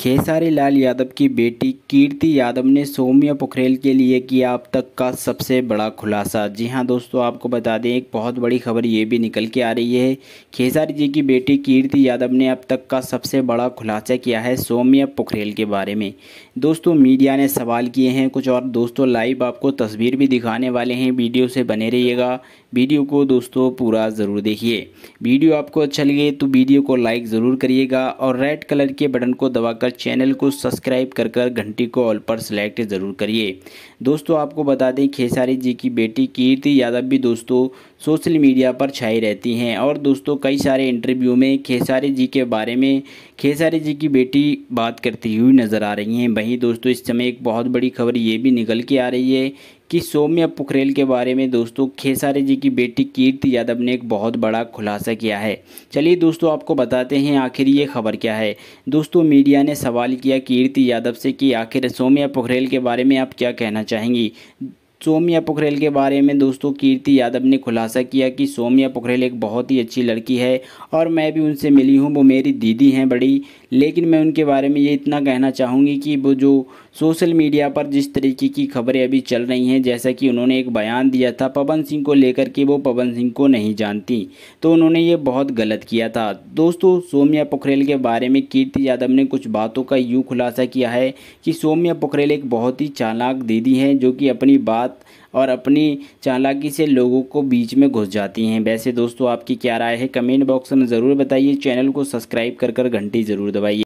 खेसारी लाल यादव की बेटी कीर्ति यादव ने सोम्या पोखरेल के लिए किया अब तक का सबसे बड़ा खुलासा जी हां दोस्तों आपको बता दें एक बहुत बड़ी खबर ये भी निकल के आ रही है खेसारी जी की बेटी कीर्ति यादव ने अब तक का सबसे बड़ा खुलासा किया है सोम्या पोखरेल के बारे में दोस्तों मीडिया ने सवाल किए हैं कुछ और दोस्तों लाइव आपको तस्वीर भी दिखाने वाले हैं वीडियो से बने रहिएगा वीडियो को दोस्तों पूरा ज़रूर देखिए वीडियो आपको अच्छा लगे तो वीडियो को लाइक ज़रूर करिएगा और रेड कलर के बटन को दबाकर कर चैनल को सब्सक्राइब कर कर घंटी को ऑल पर सेलेक्ट ज़रूर करिए दोस्तों आपको बता दें खेसारी जी की बेटी कीर्ति यादव भी दोस्तों सोशल मीडिया पर छाई रहती हैं और दोस्तों कई सारे इंटरव्यू में खेसारी जी के बारे में खेसारी जी की बेटी बात करती हुई नज़र आ रही हैं वहीं दोस्तों इस समय एक बहुत बड़ी खबर ये भी निकल के आ रही है कि सौम्या पुखरेल के बारे में दोस्तों खेसारे जी की बेटी कीर्ति यादव ने एक बहुत बड़ा खुलासा किया है चलिए दोस्तों आपको बताते हैं आखिर ये खबर क्या है दोस्तों मीडिया ने सवाल किया कीर्ति यादव से कि आखिर सौम्या पुखरेल के बारे में आप क्या कहना चाहेंगी सोमिया पोखरेल के बारे में दोस्तों कीर्ति यादव ने खुलासा किया कि सोमिया पोखरेल एक बहुत ही अच्छी लड़की है और मैं भी उनसे मिली हूँ वो मेरी दीदी हैं बड़ी लेकिन मैं उनके बारे में ये इतना कहना चाहूँगी कि वो जो सोशल मीडिया पर जिस तरीके की खबरें अभी चल रही हैं जैसा कि उन्होंने एक बयान दिया था पवन सिंह को लेकर के वो पवन सिंह को नहीं जानती तो उन्होंने ये बहुत गलत किया था दोस्तों सोमिया पोखरेल के बारे में कीर्ति यादव ने कुछ बातों का यूँ खुलासा किया है कि सोमिया पोखरेल एक बहुत ही चालाक दीदी हैं जो कि अपनी बात बात और अपनी चालाकी से लोगों को बीच में घुस जाती हैं वैसे दोस्तों आपकी क्या राय है कमेंट बॉक्स में ज़रूर बताइए चैनल को सब्सक्राइब कर कर घंटी ज़रूर दबाइए